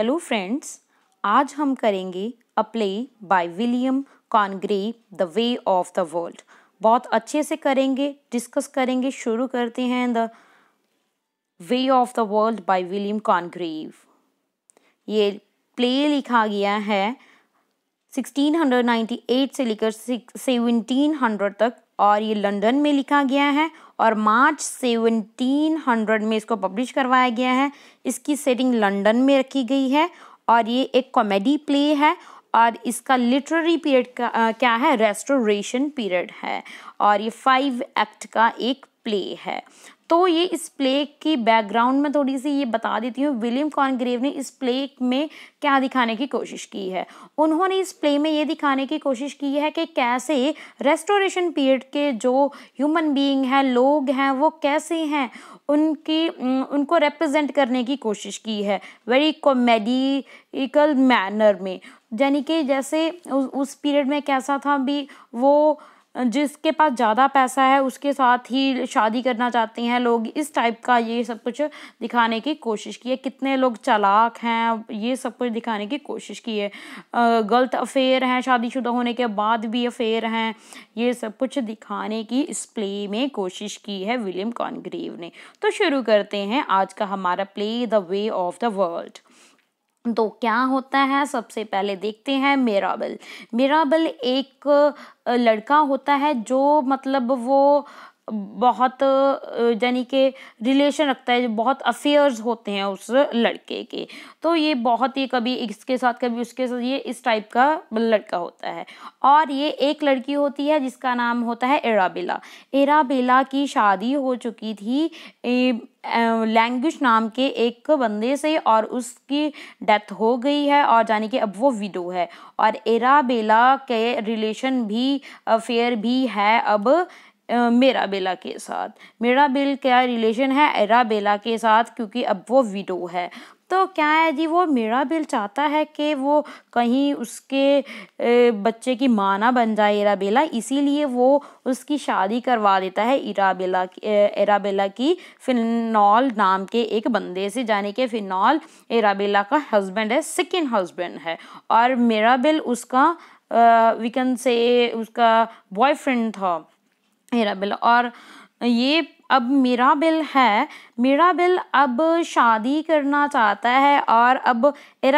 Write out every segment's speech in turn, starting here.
hello friends आज हम करेंगे a play by William Congreve the way of the world बहुत अच्छे से करेंगे डिस्कस करेंगे शुरू करते हैं the way of the world by William Congreve ये प्ले लिखा गया है 1698 से लेकर 1700 तक और ये लंदन में लिखा गया है और मार्च 1700 में इसको पब्लिश करवाया गया है इसकी सेटिंग लंदन में रखी गई है और ये एक कॉमेडी प्ले है और इसका लिटरेरी पीरियड क्या है रेस्टोरेशन पीरियड है और ये फाइव एक्ट का एक प्ले है तो ये इस प्ले की बैकग्राउंड में थोड़ी सी ये बता देती हूँ विलियम कॉन्ग्रेव ने इस प्ले में क्या दिखाने की कोशिश की है उन्होंने इस प्ले में ये दिखाने की कोशिश की है कि कैसे रेस्टोरेशन पीरियड के जो ह्यूमन बीइंग हैं लोग हैं वो कैसे हैं उनकी उनको रिप्रेजेंट करने की कोशिश की है वेरी कॉमेडिकल मैनर में यानी कि जैसे उस पीरियड में कैसा था भी वो जिसके पास ज़्यादा पैसा है उसके साथ ही शादी करना चाहते हैं लोग इस टाइप का ये सब कुछ दिखाने की कोशिश की है कितने लोग चालाक हैं ये सब कुछ दिखाने की कोशिश की है गलत अफेयर हैं शादीशुदा होने के बाद भी अफेयर हैं ये सब कुछ दिखाने की इस प्ले में कोशिश की है विलियम कॉनग्रीव ने तो शुरू करते हैं आज का हमारा play the way of the world तो क्या होता है सबसे पहले देखते हैं मेराबल मेराबल एक लड़का होता है जो मतलब वो बहुत यानी कि रिलेशन रखता है बहुत अफेयर्स होते हैं उस लड़के के तो ये बहुत ही कभी इसके साथ कभी उसके साथ ये इस टाइप का लड़का होता है और ये एक लड़की होती है जिसका नाम होता है एराबेला एराबेला की शादी हो चुकी थी ए, लैंग्वेज नाम के एक बंदे से और उसकी डेथ हो गई है और जाने कि अब वो विडो है और एराबेला के रिलेशन भी अफेयर भी है अब मेरा बेला के साथ मेरा बेल क्या रिलेशन है एरा बेला के साथ क्योंकि अब वो विडो है तो क्या है जी वो मेरा बिल चाहता है कि वो कहीं उसके बच्चे की माँ ना बन जाए एराबेला इसीलिए वो उसकी शादी करवा देता है इराबेला इराबेला की फिनॉल नाम के एक बंदे से जाने के फिनॉल इराबेला का हस्बैंड है सेकेंड हस्बैंड है और मेरा बिल उसका वी कैन से उसका बॉयफ्रेंड था बिल और ये अब मेरा बिल है मेरा बिल अब शादी करना चाहता है और अब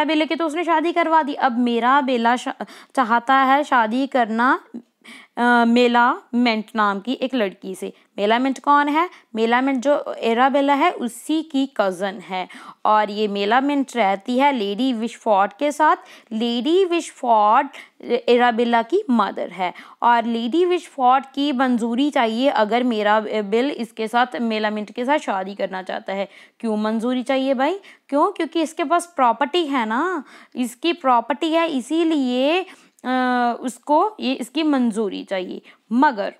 बिल के तो उसने शादी करवा दी अब मेरा बेला चाहता है शादी करना मेला मेंट नाम की एक लड़की से मेला मेंट कौन है मेला मेंट जो एराबेला है उसी की कज़न है और ये मेला मेंट रहती है लेडी विशफॉर्ड के साथ लेडी विशफॉर्ड एराबेला की मदर है और लेडी विशफॉर्ड की मंजूरी चाहिए अगर मेरा बिल इसके साथ मेला मेंट के साथ शादी करना चाहता है क्यों मंजूरी चाहिए भाई क्यों क्योंकि इसके पास प्रॉपर्टी है ना इसकी प्रॉपर्टी है इसीलिए उसको ये इसकी मंजूरी चाहिए मगर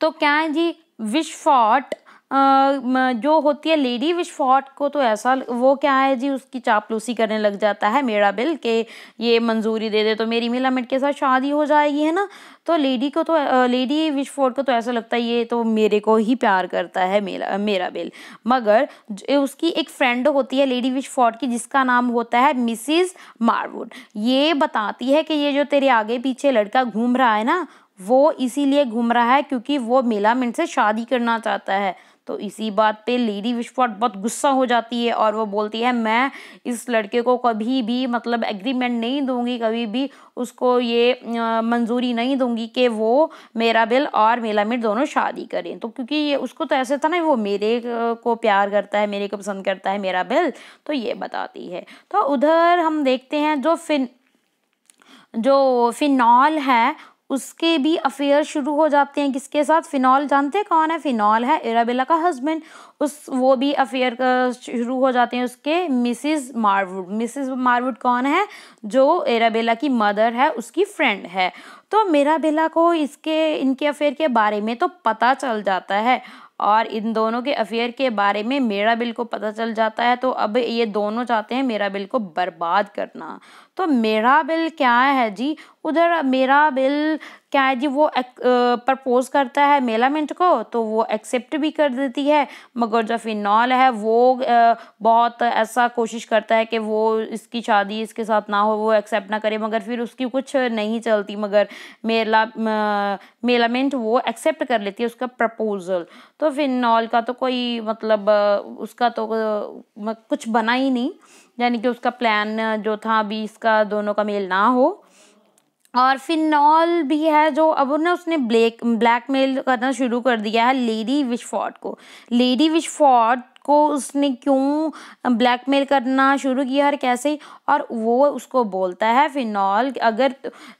तो क्या है जी विश फॉट जो होती है लेडी फॉट को तो ऐसा वो क्या है जी उसकी चापलूसी करने लग जाता है मेरा बिल के ये मंजूरी दे दे तो मेरी मिला मिट के साथ शादी हो जाएगी है ना तो लेडी को तो लेडी विशफोर्ड को तो ऐसा लगता है ये तो मेरे को ही प्यार करता है मेरा मेरा बिल मगर उसकी एक फ्रेंड होती है लेडी विश फोर्ट की जिसका नाम होता है मिसिज मारवुड ये बताती है कि ये जो तेरे आगे पीछे लड़का घूम रहा है ना वो इसीलिए घूम रहा है क्योंकि वो मेला मिंट से शादी करना चाहता है तो इसी बात पे लेडी विश्वाट बहुत गुस्सा हो जाती है और वो बोलती है मैं इस लड़के को कभी भी मतलब एग्रीमेंट नहीं दूंगी कभी भी उसको ये मंजूरी नहीं दूंगी कि वो मेरा बिल और मेला मिट दोनों शादी करें तो क्योंकि ये उसको तो ऐसे था ना वो मेरे को प्यार करता है मेरे को पसंद करता है मेरा बिल तो ये बताती है तो उधर हम देखते हैं जो फिन जो फिनॉल है उसके भी अफेयर शुरू हो जाते हैं किसके साथ फिनॉल जानते हैं कौन है फिनॉल है एराबेला का हस्बैंड उस वो भी अफेयर शुरू हो जाते हैं उसके मिसेस मारवुड मिसेस मारवुड कौन है जो एराबेला की मदर है उसकी फ्रेंड है तो मेराबेला को इसके इनके अफेयर के बारे में तो पता चल जाता है और इन दोनों के अफेयर के बारे में मेरा बिल को पता चल जाता है तो अब ये दोनों चाहते हैं मेरा बिल को बर्बाद करना तो मेरा बिल क्या है जी उधर मेरा बिल क्या है जी वो प्रपोज करता है मेलामेंट को तो वो एक्सेप्ट भी कर देती है मगर जो फिनॉल है वो बहुत ऐसा कोशिश करता है कि वो इसकी शादी इसके साथ ना हो वो एक्सेप्ट ना करे मगर फिर उसकी कुछ नहीं चलती मगर मेला मेलामेंट वो एक्सेप्ट कर लेती है उसका प्रपोज़ल तो फिनॉल का तो कोई मतलब उसका तो कुछ बना ही नहीं यानी कि उसका प्लान जो था अभी इसका दोनों का मेल ना हो और फिनॉल भी है जो अब ना उसने ब्लैक ब्लैकमेल करना शुरू कर दिया है लेडी विशफॉर्ड को लेडी विशफॉर्ड को उसने क्यों ब्लैकमेल करना शुरू किया और कैसे और वो उसको बोलता है फिनॉल अगर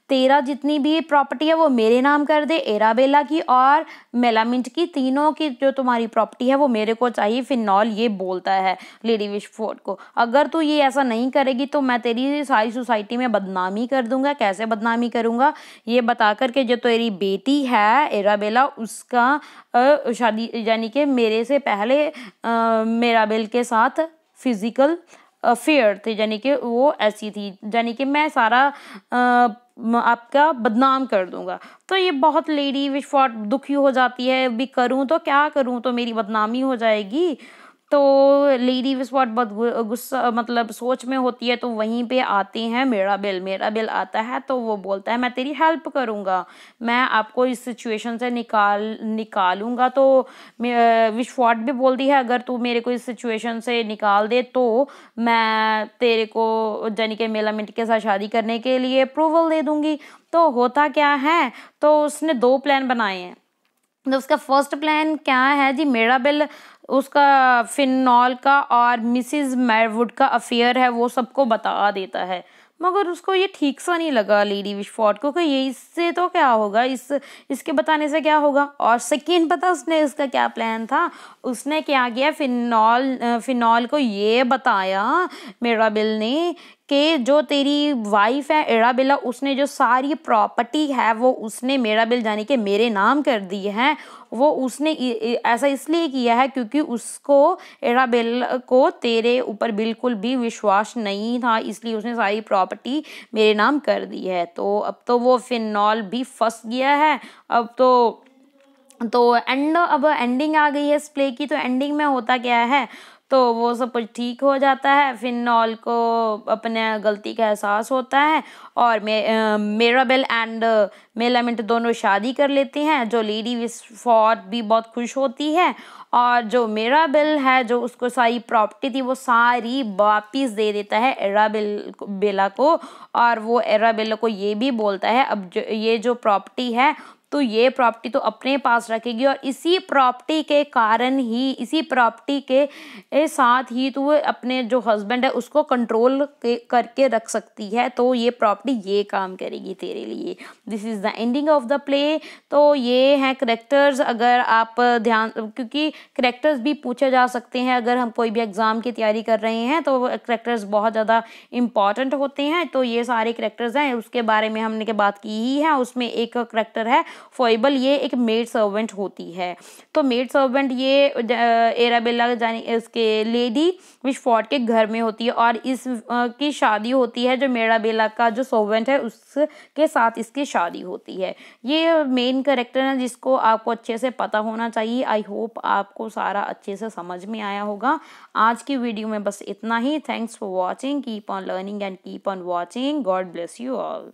तेरा जितनी भी प्रॉपर्टी है वो मेरे नाम कर दे एराबेला की और मेलामिंट की तीनों की जो तुम्हारी प्रॉपर्टी है वो मेरे को चाहिए फिनॉल ये बोलता है लेडी विशफोर्ड को अगर तू ये ऐसा नहीं करेगी तो मैं तेरी सारी सोसाइटी में बदनामी कर दूंगा कैसे बदनामी करूँगा ये बता करके जो तेरी बेटी है एराबेला उसका शादी यानी कि मेरे से पहले मेराबेल के साथ फिज़िकल अफेयर थे यानी कि वो ऐसी थी यानी कि मैं सारा आ, आपका बदनाम कर दूंगा तो ये बहुत लेडी विच दुखी हो जाती है भी करूँ तो क्या करूँ तो मेरी बदनामी हो जाएगी तो लेडी विस वॉट बहुत गुस्सा मतलब सोच में होती है तो वहीं पे आते हैं मेरा बिल मेरा बिल आता है तो वो बोलता है मैं तेरी हेल्प करूँगा मैं आपको इस सिचुएशन से निकाल निकालूंगा तो विश्वाट भी बोलती है अगर तू मेरे को इस सिचुएशन से निकाल दे तो मैं तेरे को यानी कि मेला मिंट के साथ शादी करने के लिए अप्रूवल दे दूँगी तो होता क्या है तो उसने दो प्लान बनाए हैं तो उसका फर्स्ट प्लान क्या है जी मेरा बिल उसका फिनॉल का और मिसिज मैरवुड का अफेयर है वो सबको बता देता है मगर उसको ये ठीक सा नहीं लगा लेडी विशफॉर्ड को कि ये इससे तो क्या होगा इस इसके बताने से क्या होगा और सेकेंड पता उसने इसका क्या प्लान था उसने क्या किया फिनॉल फिनॉल को ये बताया मेरा बिल ने कि जो तेरी वाइफ है एड़ाबिला उसने जो सारी प्रॉपर्टी है वो उसने मेरा बिल जाने के मेरे नाम कर दी है वो उसने ऐसा इसलिए किया है क्योंकि उसको एड़ाबिल को तेरे ऊपर बिल्कुल भी विश्वास नहीं था इसलिए उसने सारी प्रॉपर्टी मेरे नाम कर दी है तो अब तो वो फिनॉल भी फंस गया है अब तो तो एंड अब एंडिंग आ गई है इस प्ले की तो एंडिंग में होता क्या है तो वो सब कुछ ठीक हो जाता है नॉल को अपने गलती का एहसास होता है और मे मेराबेल एंड मेलामेंट दोनों शादी कर लेते हैं जो लेडी फॉर भी बहुत खुश होती है और जो मेराबेल है जो उसको सारी प्रॉपर्टी थी वो सारी वापिस दे देता है एराबेल बेला को और वो एराबेला को ये भी बोलता है अब जो ये जो प्रॉपर्टी है तो ये प्रॉपर्टी तो अपने पास रखेगी और इसी प्रॉपर्टी के कारण ही इसी प्रॉपर्टी के साथ ही तो वो अपने जो हस्बैंड है उसको कंट्रोल करके रख सकती है तो ये प्रॉपर्टी ये काम करेगी तेरे लिए this is the ending of the play तो ये हैं करेक्टर्स अगर आप ध्यान क्योंकि करेक्टर्स भी पूछे जा सकते हैं अगर हम कोई भी एग्ज़ाम की तैयारी कर रहे हैं तो करेक्टर्स बहुत ज़्यादा इंपॉर्टेंट होते हैं तो ये सारे करेक्टर्स हैं उसके बारे में हमने के बात की ही है उसमें एक करेक्टर है फॉइबल ये एक मेड सर्वेंट होती है तो मेड सर्वेंट ये एराबेला जानी इसके लेडी विश फोर्ट के घर में होती है और इस की शादी होती है जो मेराबेला का जो सर्वेंट है उसके साथ इसकी शादी होती है ये मेन करेक्टर है जिसको आपको अच्छे से पता होना चाहिए आई होप आपको सारा अच्छे से समझ में आया होगा आज की वीडियो में बस इतना ही thanks for watching keep on learning and keep on watching God bless you all